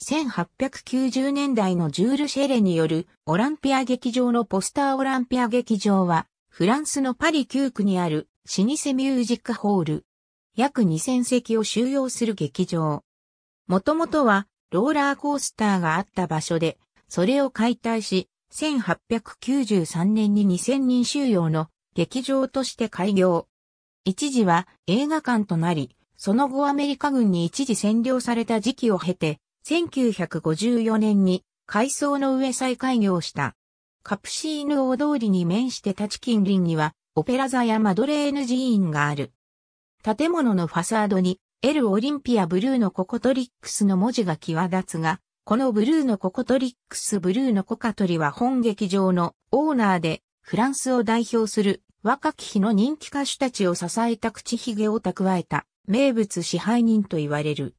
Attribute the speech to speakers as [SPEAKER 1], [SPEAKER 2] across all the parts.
[SPEAKER 1] 1890年代のジュール・シェレによるオランピア劇場のポスターオランピア劇場は、フランスのパリ9区にある老舗ミュージックホール。約2000席を収容する劇場。もともとはローラーコースターがあった場所で、それを解体し、1893年に2000人収容の劇場として開業。一時は映画館となり、その後アメリカ軍に一時占領された時期を経て、1954年に海藻の上再開業した。カプシーヌ大通りに面して立ち近隣には、オペラ座やマドレーヌ寺院がある。建物のファサードに、エル・オリンピア・ブルーのココトリックスの文字が際立つが、このブルーのココトリックスブルーのコカトリは本劇場のオーナーで、フランスを代表する若き日の人気歌手たちを支えた口ひげを蓄えた名物支配人と言われる。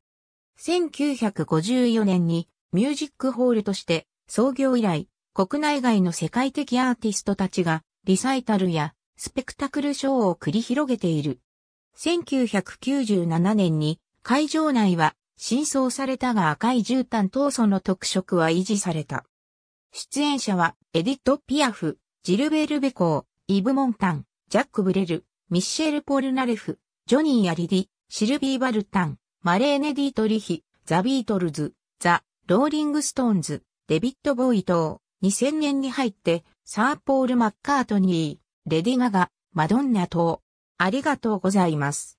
[SPEAKER 1] 1954年にミュージックホールとして創業以来、国内外の世界的アーティストたちがリサイタルやスペクタクルショーを繰り広げている。1997年に会場内は新装されたが赤い絨毯闘争の特色は維持された。出演者はエディット・ピアフ、ジルベール・ベコー、イブ・モンタン、ジャック・ブレル、ミッシェル・ポルナレフ、ジョニー・アリディ、シルビー・バルタン、マレーネ・ディートリヒ、ザ・ビートルズ、ザ・ローリング・ストーンズ、デビット・ボーイ等、2000年に入って、サー・ポール・マッカートニー、レディ・ガガ、マドンナ等。ありがとうございます。